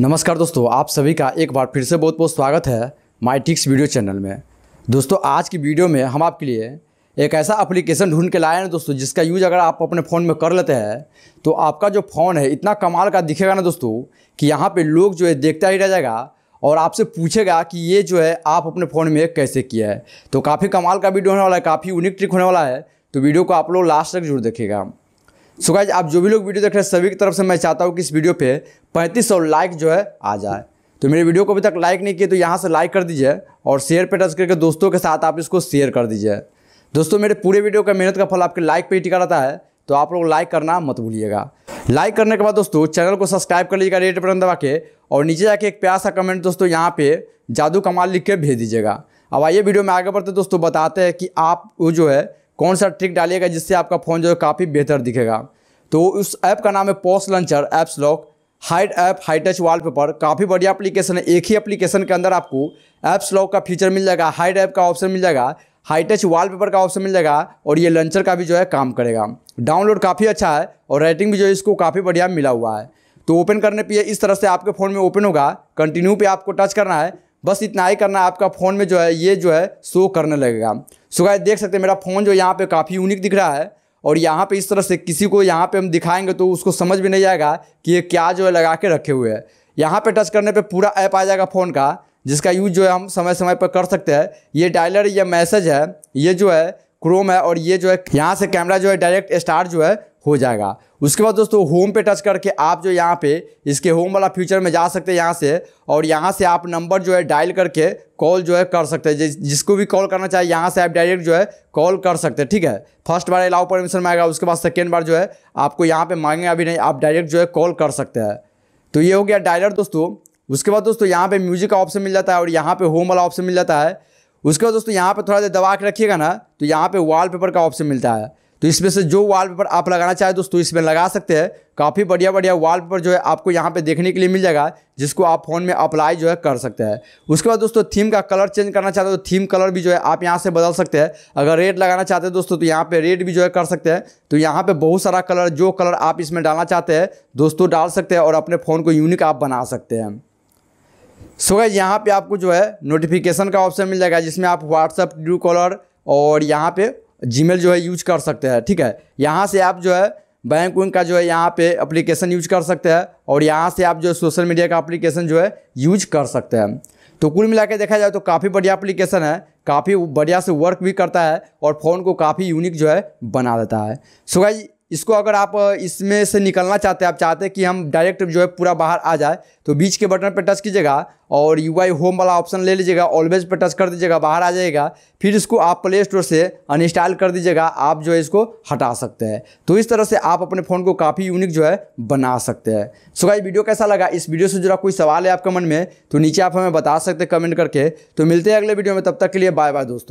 नमस्कार दोस्तों आप सभी का एक बार फिर से बहुत बहुत स्वागत है माई टिक्स वीडियो चैनल में दोस्तों आज की वीडियो में हम आपके लिए एक ऐसा एप्लीकेशन ढूंढ के लाए हैं दोस्तों जिसका यूज़ अगर आप अपने फ़ोन में कर लेते हैं तो आपका जो फ़ोन है इतना कमाल का दिखेगा ना दोस्तों कि यहाँ पर लोग जो है देखता ही रह जाएगा और आपसे पूछेगा कि ये जो है आप अपने फ़ोन में कैसे किया है तो काफ़ी कमाल का वीडियो होने वाला है काफ़ी यूनिक ट्रिक होने वाला है तो वीडियो को आप लोग लास्ट तक जरूर देखेगा सो गाइज आप जो भी लोग वीडियो देख रहे हैं सभी की तरफ से मैं चाहता हूँ कि इस वीडियो पे पैंतीस सौ लाइक जो है आ जाए तो मेरे वीडियो को अभी तक लाइक नहीं किए तो यहाँ से लाइक कर दीजिए और शेयर पे टच करके दोस्तों के साथ आप इसको शेयर कर दीजिए दोस्तों मेरे पूरे वीडियो का मेहनत का फल आपके लाइक पर ही टिका रहता है तो आप लोग लाइक करना मत भूलिएगा लाइक करने के बाद दोस्तों चैनल को सब्सक्राइब कर लीजिएगा रेड बटन दबा के और नीचे जाके एक प्यार सा कमेंट दोस्तों यहाँ पे जादू कमाल लिख के भेज दीजिएगा अब आइए वीडियो में आगे बढ़ते दोस्तों बताते हैं कि आप वो जो है कौन सा ट्रिक डालिएगा जिससे आपका फ़ोन जो है काफ़ी बेहतर दिखेगा तो उस ऐप का नाम है pos launcher apps lock hide app high touch wallpaper काफ़ी बढ़िया एप्लीकेशन है एक ही एप्लीकेशन के अंदर आपको ऐप्स लॉक का फीचर मिल जाएगा हाइड ऐप का ऑप्शन मिल जाएगा हाई टच वॉलपेपर का ऑप्शन मिल जाएगा और ये लंचर का भी जो है काम करेगा डाउनलोड काफ़ी अच्छा है और रेटिंग भी जो है इसको काफ़ी बढ़िया मिला हुआ है तो ओपन करने पर इस तरह से आपके फ़ोन में ओपन होगा कंटिन्यू पर आपको टच करना है बस इतना ही करना है आपका फ़ोन में जो है ये जो है शो करने लगेगा सो देख सकते हैं मेरा फ़ोन जो यहाँ पर काफ़ी यूनिक दिख रहा है और यहाँ पे इस तरह से किसी को यहाँ पे हम दिखाएंगे तो उसको समझ भी नहीं आएगा कि ये क्या जो है लगा के रखे हुए हैं यहाँ पे टच करने पे पूरा ऐप आ जाएगा फ़ोन का जिसका यूज जो है हम समय समय पर कर सकते हैं ये डायलर ये मैसेज है ये जो है क्रोम है और ये जो है यहाँ से कैमरा जो है डायरेक्ट स्टार जो है हो जाएगा उसके बाद दोस्तों होम पे टच करके आप जो यहाँ पे इसके होम वाला फ्यूचर में जा सकते हैं यहाँ से और यहाँ से आप नंबर जो है डायल करके कॉल जो है कर सकते हैं जिसको भी कॉल करना चाहिए यहाँ से आप डायरेक्ट जो है कॉल कर सकते हैं ठीक है फर्स्ट बार अलाउ परमिशन में आएगा उसके बाद सेकेंड बार जो है आपको यहाँ पर मांगेगा भी नहीं आप डायरेक्ट जो है कॉल कर सकते हैं तो ये हो गया डायलर दोस्तों उसके बाद दोस्तों यहाँ पर म्यूजिक का ऑप्शन मिल जाता है और यहाँ पर होम वाला ऑप्शन मिल जाता है उसके बाद दोस्तों यहाँ पर थोड़ा देर दबा के रखिएगा ना तो यहाँ पर वाल का ऑप्शन मिलता है तो इसमें से जो वॉलपेपर आप लगाना चाहें दोस्तों इसमें लगा सकते हैं काफ़ी बढ़िया बढ़िया वॉलपेपर जो है आपको यहाँ पे देखने के लिए मिल जाएगा जिसको आप फ़ोन में अप्लाई जो है कर सकते हैं उसके बाद दोस्तों थीम का कलर चेंज करना चाहते हो तो थीम कलर भी जो है आप यहाँ से बदल सकते हैं अगर रेड लगाना चाहते हैं दोस्तों तो यहाँ पर रेड भी जो है कर सकते हैं तो यहाँ पर बहुत सारा कलर जो कलर आप इसमें डालना चाहते हैं दोस्तों डाल सकते हैं और अपने फ़ोन को यूनिक आप बना सकते हैं सो so, यहाँ पे आपको जो है नोटिफिकेशन का ऑप्शन मिल जाएगा जिसमें आप व्हाट्सअप ड्यू कॉलर और यहाँ पे जीमेल जो है यूज कर सकते हैं ठीक है यहाँ से आप जो है बैंक वंक का जो है यहाँ पे एप्लीकेशन यूज कर सकते हैं और यहाँ से आप जो है सोशल मीडिया का एप्लीकेशन जो है यूज कर सकते हैं तो कुल मिला देखा जाए तो काफ़ी बढ़िया एप्लीकेशन है काफ़ी बढ़िया से वर्क भी करता है और फ़ोन को काफ़ी यूनिक जो है बना देता है सो गाइज इसको अगर आप इसमें से निकलना चाहते हैं आप चाहते हैं कि हम डायरेक्ट जो है पूरा बाहर आ जाए तो बीच के बटन पर टच कीजिएगा और यू आई होम वाला ऑप्शन ले लीजिएगा ऑलवेज पर टच कर दीजिएगा बाहर आ जाएगा फिर इसको आप प्ले स्टोर से अनइंस्टॉल कर दीजिएगा आप जो है इसको हटा सकते हैं तो इस तरह से आप अपने फ़ोन को काफ़ी यूनिक जो है बना सकते हैं सो भाई वीडियो कैसा लगा इस वीडियो से जुड़ा कोई सवाल है आपके मन में तो नीचे आप हमें बता सकते हैं कमेंट करके तो मिलते हैं अगले वीडियो में तब तक के लिए बाय बाय दोस्तों